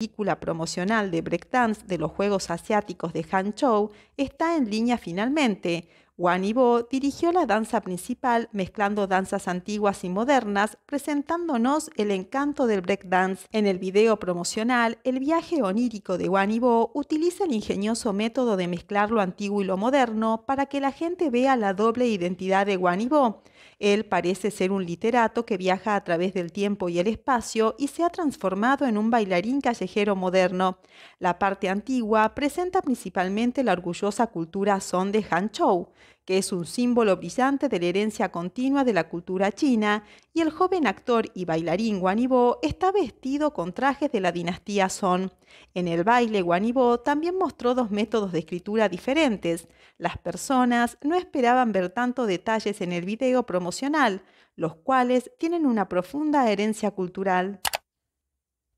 película promocional de breakdance de los Juegos Asiáticos de Hangzhou está en línea finalmente, Yibo dirigió la danza principal mezclando danzas antiguas y modernas, presentándonos el encanto del breakdance. En el video promocional, el viaje onírico de Yibo utiliza el ingenioso método de mezclar lo antiguo y lo moderno para que la gente vea la doble identidad de Yibo. Él parece ser un literato que viaja a través del tiempo y el espacio y se ha transformado en un bailarín callejero moderno. La parte antigua presenta principalmente la orgullosa cultura son de Han Chou que es un símbolo brillante de la herencia continua de la cultura china, y el joven actor y bailarín Yibo está vestido con trajes de la dinastía Song. En el baile Yibo también mostró dos métodos de escritura diferentes. Las personas no esperaban ver tanto detalles en el video promocional, los cuales tienen una profunda herencia cultural.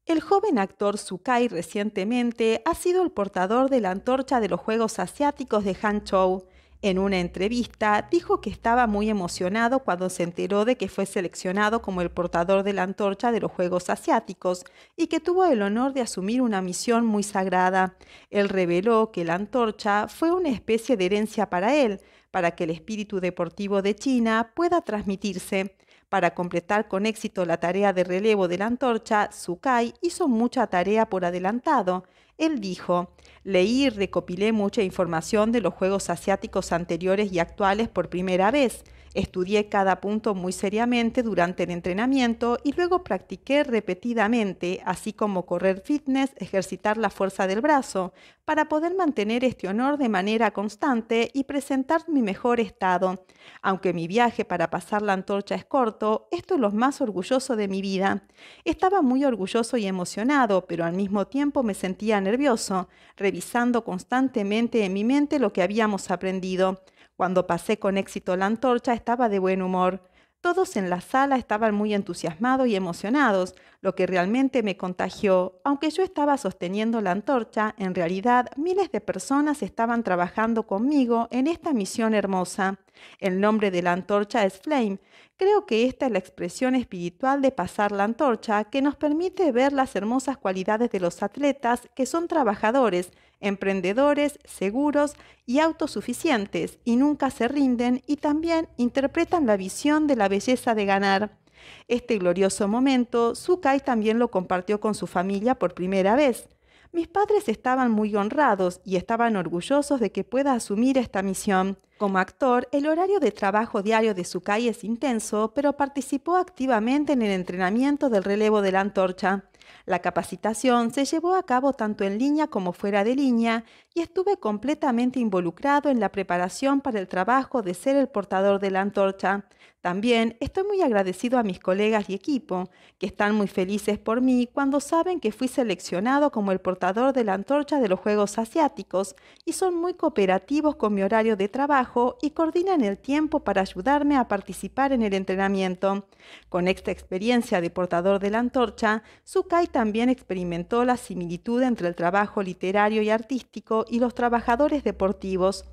El joven actor Sukai recientemente ha sido el portador de la antorcha de los Juegos Asiáticos de Hangzhou. En una entrevista dijo que estaba muy emocionado cuando se enteró de que fue seleccionado como el portador de la antorcha de los Juegos Asiáticos y que tuvo el honor de asumir una misión muy sagrada. Él reveló que la antorcha fue una especie de herencia para él, para que el espíritu deportivo de China pueda transmitirse. Para completar con éxito la tarea de relevo de la antorcha, Sukai hizo mucha tarea por adelantado. Él dijo, leí y recopilé mucha información de los Juegos Asiáticos anteriores y actuales por primera vez Estudié cada punto muy seriamente durante el entrenamiento y luego practiqué repetidamente, así como correr fitness, ejercitar la fuerza del brazo, para poder mantener este honor de manera constante y presentar mi mejor estado. Aunque mi viaje para pasar la antorcha es corto, esto es lo más orgulloso de mi vida. Estaba muy orgulloso y emocionado, pero al mismo tiempo me sentía nervioso, revisando constantemente en mi mente lo que habíamos aprendido. Cuando pasé con éxito la antorcha estaba de buen humor. Todos en la sala estaban muy entusiasmados y emocionados, lo que realmente me contagió, aunque yo estaba sosteniendo la antorcha, en realidad miles de personas estaban trabajando conmigo en esta misión hermosa. El nombre de la antorcha es Flame. Creo que esta es la expresión espiritual de pasar la antorcha que nos permite ver las hermosas cualidades de los atletas que son trabajadores, emprendedores, seguros y autosuficientes y nunca se rinden y también interpretan la visión de la belleza de ganar. Este glorioso momento, Sukai también lo compartió con su familia por primera vez. Mis padres estaban muy honrados y estaban orgullosos de que pueda asumir esta misión. Como actor, el horario de trabajo diario de Sukai es intenso, pero participó activamente en el entrenamiento del relevo de la antorcha. La capacitación se llevó a cabo tanto en línea como fuera de línea y estuve completamente involucrado en la preparación para el trabajo de ser el portador de la antorcha. También estoy muy agradecido a mis colegas y equipo, que están muy felices por mí cuando saben que fui seleccionado como el portador de la antorcha de los Juegos Asiáticos y son muy cooperativos con mi horario de trabajo y coordinan el tiempo para ayudarme a participar en el entrenamiento. Con esta experiencia de portador de la antorcha, su también experimentó la similitud entre el trabajo literario y artístico y los trabajadores deportivos.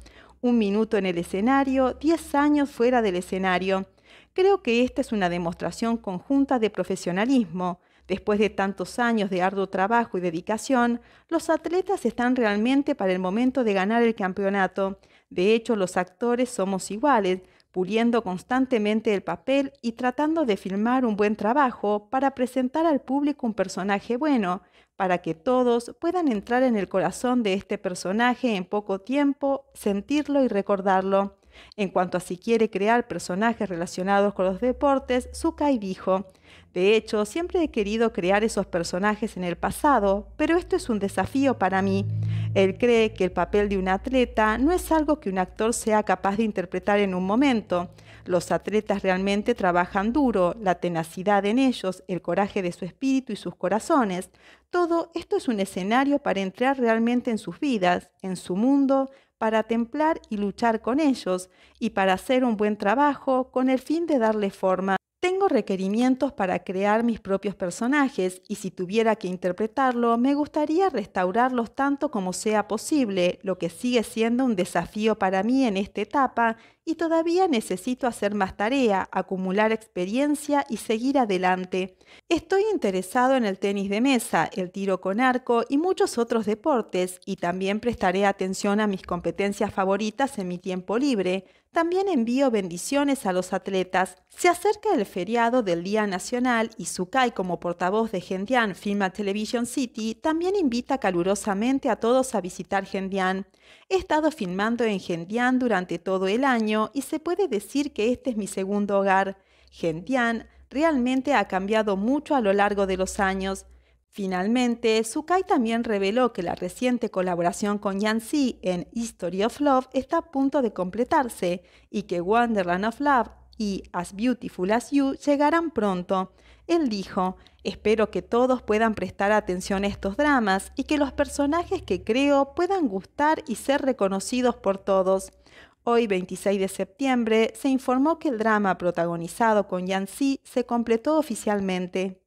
Un minuto en el escenario, diez años fuera del escenario. Creo que esta es una demostración conjunta de profesionalismo. Después de tantos años de arduo trabajo y dedicación, los atletas están realmente para el momento de ganar el campeonato. De hecho, los actores somos iguales, cubriendo constantemente el papel y tratando de filmar un buen trabajo para presentar al público un personaje bueno, para que todos puedan entrar en el corazón de este personaje en poco tiempo, sentirlo y recordarlo. En cuanto a si quiere crear personajes relacionados con los deportes, Sukai dijo, de hecho, siempre he querido crear esos personajes en el pasado, pero esto es un desafío para mí. Él cree que el papel de un atleta no es algo que un actor sea capaz de interpretar en un momento. Los atletas realmente trabajan duro, la tenacidad en ellos, el coraje de su espíritu y sus corazones. Todo esto es un escenario para entrar realmente en sus vidas, en su mundo, para templar y luchar con ellos y para hacer un buen trabajo con el fin de darle forma. Tengo requerimientos para crear mis propios personajes y si tuviera que interpretarlo, me gustaría restaurarlos tanto como sea posible, lo que sigue siendo un desafío para mí en esta etapa y todavía necesito hacer más tarea, acumular experiencia y seguir adelante. Estoy interesado en el tenis de mesa, el tiro con arco y muchos otros deportes y también prestaré atención a mis competencias favoritas en mi tiempo libre. También envío bendiciones a los atletas. Se acerca el feriado del Día Nacional y Sukai como portavoz de Gendian Film Television City también invita calurosamente a todos a visitar Gendian. He estado filmando en Gentian durante todo el año y se puede decir que este es mi segundo hogar. Gentian realmente ha cambiado mucho a lo largo de los años. Finalmente, Sukai también reveló que la reciente colaboración con Yancy en History of Love está a punto de completarse y que Wonderland of Love y As Beautiful as You llegarán pronto. Él dijo, espero que todos puedan prestar atención a estos dramas y que los personajes que creo puedan gustar y ser reconocidos por todos. Hoy, 26 de septiembre, se informó que el drama protagonizado con Yanxi se completó oficialmente.